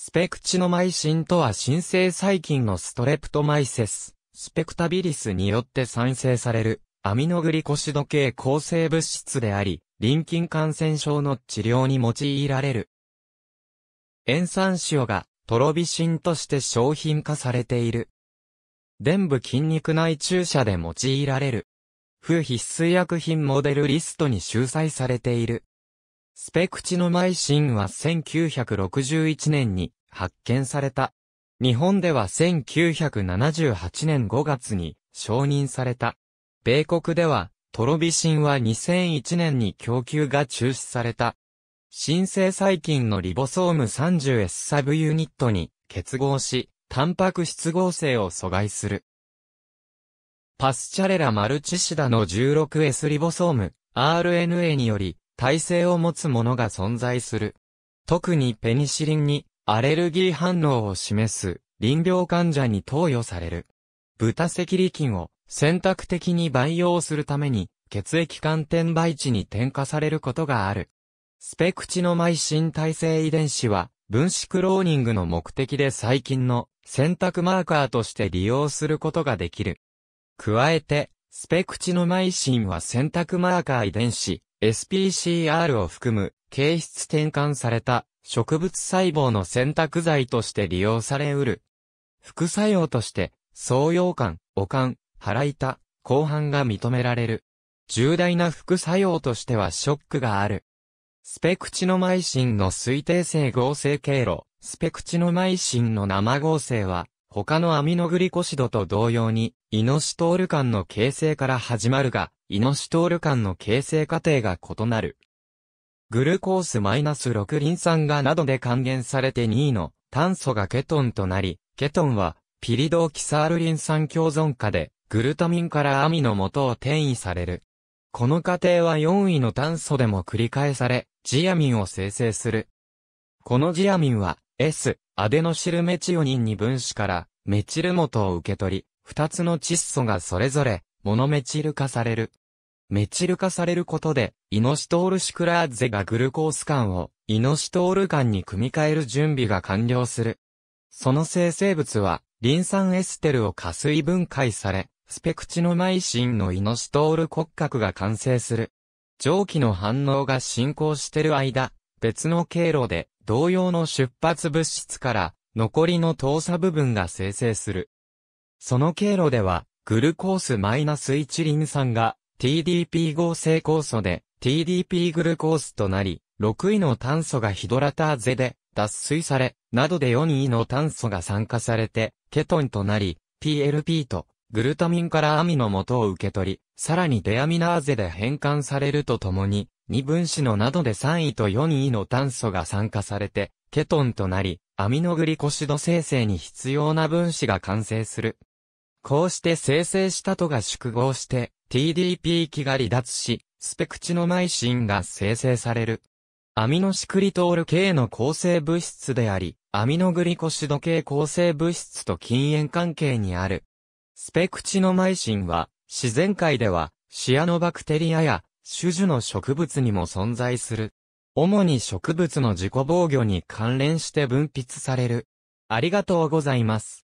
スペクチノマイシンとは新生細菌のストレプトマイセス、スペクタビリスによって産生されるアミノグリコシド系抗生物質であり、臨近感染症の治療に用いられる。塩酸塩がトロビシンとして商品化されている。全部筋肉内注射で用いられる。不必須薬品モデルリストに収載されている。スペクチノマイシンは1961年に発見された。日本では1978年5月に承認された。米国ではトロビシンは2001年に供給が中止された。新生細菌のリボソーム 30S サブユニットに結合し、タンパク質合成を阻害する。パスチャレラマルチシダの 16S リボソーム RNA により耐性を持つものが存在する。特にペニシリンにアレルギー反応を示す臨病患者に投与される。豚赤痢菌を選択的に培養するために血液観点培地に添加されることがある。スペクチノマイシン耐性遺伝子は分子クローニングの目的で細菌の選択マーカーとして利用することができる。加えて、スペクチノマイシンは選択マーカー遺伝子、SPCR を含む、形質転換された植物細胞の選択剤として利用されうる。副作用として、創用感、悪感、腹痛、後半が認められる。重大な副作用としてはショックがある。スペクチノマイシンの推定性合成経路、スペクチノマイシンの生合成は、他のアミノグリコシドと同様に、イノシトール間の形成から始まるが、イノシトール間の形成過程が異なる。グルコース -6 リン酸がなどで還元されて2位の炭素がケトンとなり、ケトンはピリドーキサールリン酸共存化でグルタミンからアミの元を転移される。この過程は4位の炭素でも繰り返され、ジアミンを生成する。このジアミンは S、アデノシルメチオニンに分子からメチル元を受け取り、2つの窒素がそれぞれモノメチル化される。メチル化されることで、イノシトールシクラーゼがグルコース間をイノシトール間に組み替える準備が完了する。その生成物は、リン酸エステルを加水分解され、スペクチノマイシンのイノシトール骨格が完成する。蒸気の反応が進行している間、別の経路で同様の出発物質から残りの糖鎖部分が生成する。その経路では、グルコース -1 リン酸が TDP 合成酵素で TDP グルコースとなり、6位の炭素がヒドラターゼで脱水され、などで4位の炭素が酸化されて、ケトンとなり、p l p とグルタミンからアミの元を受け取り、さらにデアミナーゼで変換されるとともに、二分子のなどで3位と4位の炭素が酸化されて、ケトンとなり、アミノグリコシド生成に必要な分子が完成する。こうして生成したとが縮合して TDP 機が離脱し、スペクチノマイシンが生成される。アミノシクリトール系の構成物質であり、アミノグリコシド系構成物質と禁煙関係にある。スペクチノマイシンは、自然界では、シアノバクテリアや、種々の植物にも存在する。主に植物の自己防御に関連して分泌される。ありがとうございます。